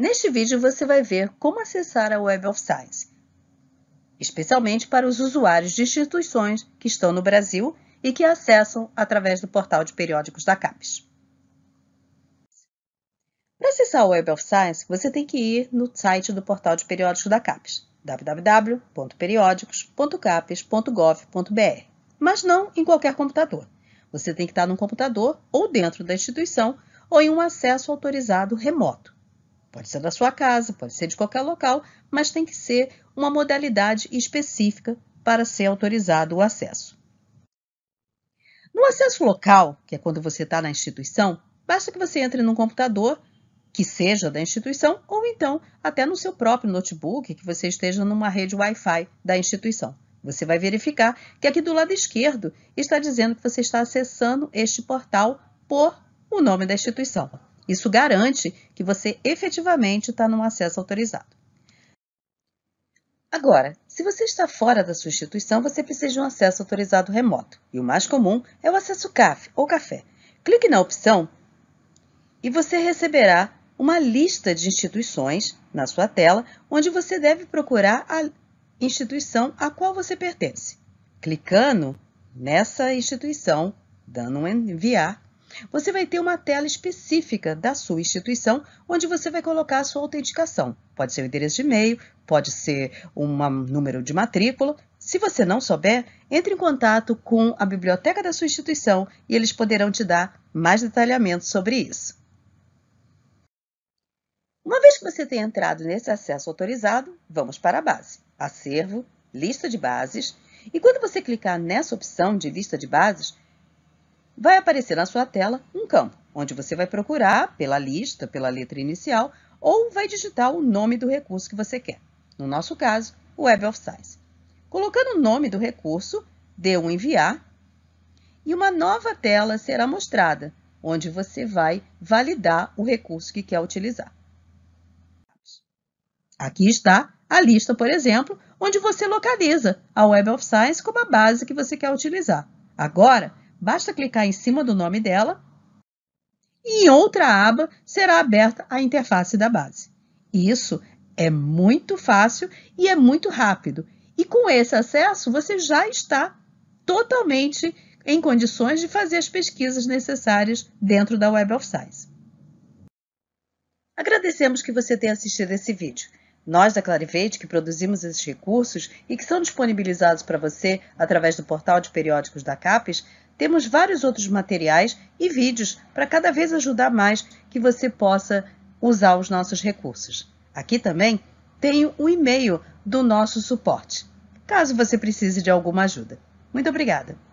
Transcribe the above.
Neste vídeo você vai ver como acessar a Web of Science, especialmente para os usuários de instituições que estão no Brasil e que acessam através do portal de periódicos da CAPES. Para acessar a Web of Science, você tem que ir no site do portal de periódicos da CAPES, www.periódicos.capes.gov.br, mas não em qualquer computador. Você tem que estar num computador ou dentro da instituição ou em um acesso autorizado remoto. Pode ser da sua casa, pode ser de qualquer local, mas tem que ser uma modalidade específica para ser autorizado o acesso. No acesso local, que é quando você está na instituição, basta que você entre num computador que seja da instituição ou então até no seu próprio notebook que você esteja numa rede Wi-Fi da instituição. Você vai verificar que aqui do lado esquerdo está dizendo que você está acessando este portal por o nome da instituição. Isso garante que você efetivamente está num acesso autorizado. Agora, se você está fora da sua instituição, você precisa de um acesso autorizado remoto, e o mais comum é o acesso CAF ou CAFÉ. Clique na opção e você receberá uma lista de instituições na sua tela, onde você deve procurar a instituição a qual você pertence. Clicando nessa instituição, dando um enviar, você vai ter uma tela específica da sua instituição onde você vai colocar a sua autenticação. Pode ser o endereço de e-mail, pode ser um número de matrícula. Se você não souber, entre em contato com a biblioteca da sua instituição e eles poderão te dar mais detalhamento sobre isso. Uma vez que você tenha entrado nesse acesso autorizado, vamos para a base, acervo, lista de bases, e quando você clicar nessa opção de lista de bases, vai aparecer na sua tela um campo, onde você vai procurar pela lista, pela letra inicial, ou vai digitar o nome do recurso que você quer. No nosso caso, o Web of Science. Colocando o nome do recurso, dê um enviar e uma nova tela será mostrada, onde você vai validar o recurso que quer utilizar. Aqui está a lista, por exemplo, onde você localiza a Web of Science como a base que você quer utilizar. Agora, Basta clicar em cima do nome dela e em outra aba será aberta a interface da base. Isso é muito fácil e é muito rápido. E com esse acesso, você já está totalmente em condições de fazer as pesquisas necessárias dentro da Web of Science. Agradecemos que você tenha assistido esse vídeo. Nós da Clarivate que produzimos esses recursos e que são disponibilizados para você através do portal de periódicos da CAPES, temos vários outros materiais e vídeos para cada vez ajudar mais que você possa usar os nossos recursos. Aqui também tenho o um e-mail do nosso suporte, caso você precise de alguma ajuda. Muito obrigada!